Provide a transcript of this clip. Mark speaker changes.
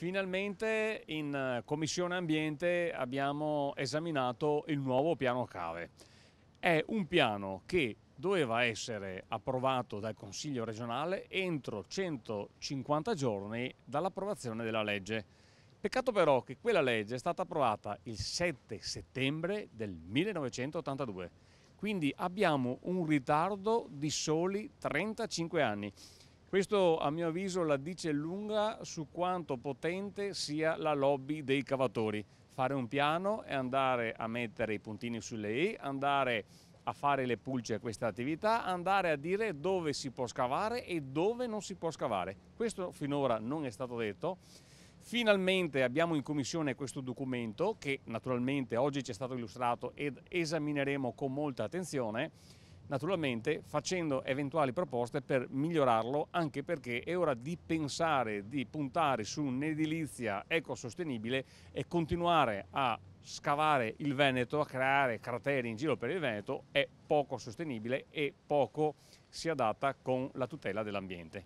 Speaker 1: Finalmente in eh, Commissione Ambiente abbiamo esaminato il nuovo piano cave. È un piano che doveva essere approvato dal Consiglio regionale entro 150 giorni dall'approvazione della legge. Peccato però che quella legge è stata approvata il 7 settembre del 1982, quindi abbiamo un ritardo di soli 35 anni. Questo a mio avviso la dice lunga su quanto potente sia la lobby dei cavatori. Fare un piano e andare a mettere i puntini sulle i, andare a fare le pulce a questa attività, andare a dire dove si può scavare e dove non si può scavare. Questo finora non è stato detto. Finalmente abbiamo in commissione questo documento che naturalmente oggi ci è stato illustrato ed esamineremo con molta attenzione naturalmente facendo eventuali proposte per migliorarlo, anche perché è ora di pensare, di puntare su un'edilizia ecosostenibile e continuare a scavare il Veneto, a creare crateri in giro per il Veneto è poco sostenibile e poco si adatta con la tutela dell'ambiente.